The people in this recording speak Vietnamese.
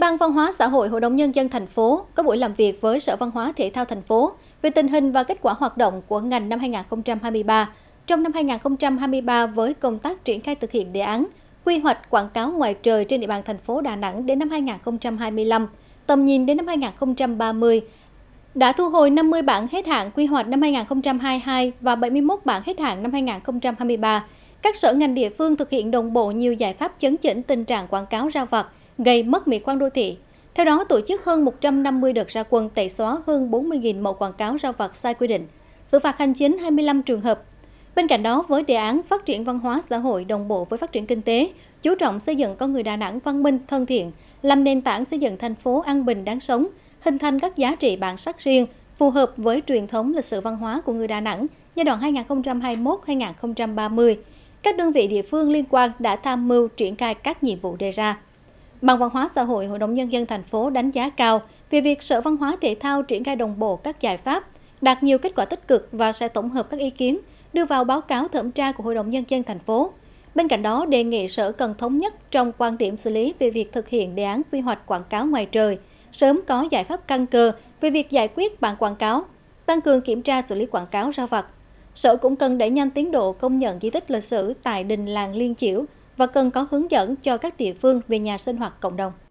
Ban Văn hóa Xã hội Hội đồng Nhân dân thành phố có buổi làm việc với Sở Văn hóa Thể thao thành phố về tình hình và kết quả hoạt động của ngành năm 2023. Trong năm 2023 với công tác triển khai thực hiện đề án quy hoạch quảng cáo ngoài trời trên địa bàn thành phố Đà Nẵng đến năm 2025, tầm nhìn đến năm 2030, đã thu hồi 50 bản hết hạn quy hoạch năm 2022 và 71 bản hết hạn năm 2023. Các sở ngành địa phương thực hiện đồng bộ nhiều giải pháp chấn chỉnh tình trạng quảng cáo ra vặt, gây mất mỹ quan đô thị. Theo đó, tổ chức hơn 150 đợt ra quân tẩy xóa hơn 40.000 mẫu quảng cáo rao vặt sai quy định, xử phạt hành chính 25 trường hợp. Bên cạnh đó, với đề án phát triển văn hóa xã hội đồng bộ với phát triển kinh tế, chú trọng xây dựng con người Đà Nẵng văn minh, thân thiện, làm nền tảng xây dựng thành phố an bình đáng sống, hình thành các giá trị bản sắc riêng phù hợp với truyền thống lịch sử văn hóa của người Đà Nẵng giai đoạn 2021-2030. Các đơn vị địa phương liên quan đã tham mưu triển khai các nhiệm vụ đề ra. Ban Văn hóa Xã hội Hội đồng Nhân dân thành phố đánh giá cao về việc Sở Văn hóa Thể thao triển khai đồng bộ các giải pháp, đạt nhiều kết quả tích cực và sẽ tổng hợp các ý kiến, đưa vào báo cáo thẩm tra của Hội đồng Nhân dân thành phố. Bên cạnh đó, đề nghị Sở cần thống nhất trong quan điểm xử lý về việc thực hiện đề án quy hoạch quảng cáo ngoài trời, sớm có giải pháp căn cơ về việc giải quyết bản quảng cáo, tăng cường kiểm tra xử lý quảng cáo ra vặt. Sở cũng cần đẩy nhanh tiến độ công nhận di tích lịch sử tại đình làng Liên Chiểu và cần có hướng dẫn cho các địa phương về nhà sinh hoạt cộng đồng.